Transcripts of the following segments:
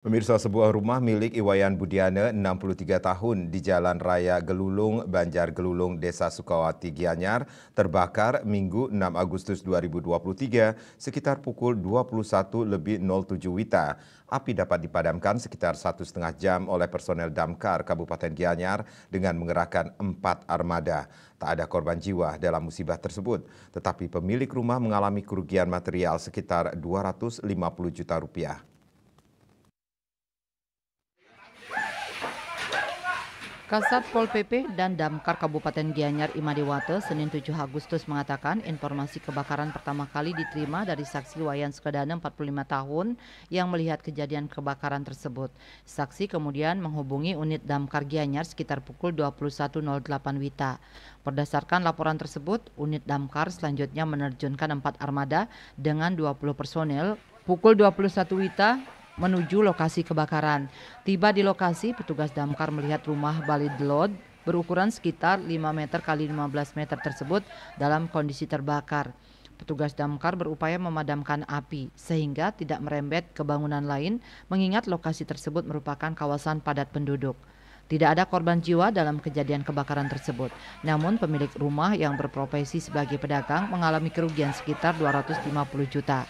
Pemirsa sebuah rumah milik Iwayan puluh 63 tahun di Jalan Raya Gelulung, Banjar Gelulung, Desa Sukawati, Gianyar terbakar Minggu 6 Agustus 2023 sekitar pukul 21 lebih 07 Wita. Api dapat dipadamkan sekitar satu setengah jam oleh personel damkar Kabupaten Gianyar dengan mengerahkan empat armada. Tak ada korban jiwa dalam musibah tersebut, tetapi pemilik rumah mengalami kerugian material sekitar 250 juta rupiah. Kasat Pol PP dan Damkar Kabupaten Gianyar Imadiwate Senin 7 Agustus mengatakan informasi kebakaran pertama kali diterima dari saksi Wayan Skedana 45 tahun yang melihat kejadian kebakaran tersebut. Saksi kemudian menghubungi unit Damkar Gianyar sekitar pukul 21.08 Wita. Berdasarkan laporan tersebut, unit Damkar selanjutnya menerjunkan empat armada dengan 20 personel pukul 21 Wita menuju lokasi kebakaran. Tiba di lokasi, petugas damkar melihat rumah Bali Delod berukuran sekitar 5 meter kali 15 meter tersebut dalam kondisi terbakar. Petugas damkar berupaya memadamkan api sehingga tidak merembet ke bangunan lain mengingat lokasi tersebut merupakan kawasan padat penduduk. Tidak ada korban jiwa dalam kejadian kebakaran tersebut. Namun pemilik rumah yang berprofesi sebagai pedagang mengalami kerugian sekitar 250 juta.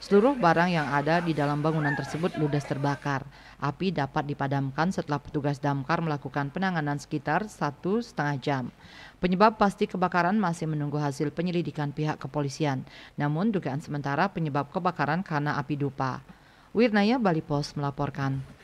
Seluruh barang yang ada di dalam bangunan tersebut ludes terbakar. Api dapat dipadamkan setelah petugas damkar melakukan penanganan sekitar satu setengah jam. Penyebab pasti kebakaran masih menunggu hasil penyelidikan pihak kepolisian. Namun dugaan sementara penyebab kebakaran karena api dupa. Wirnaya Bali Post melaporkan.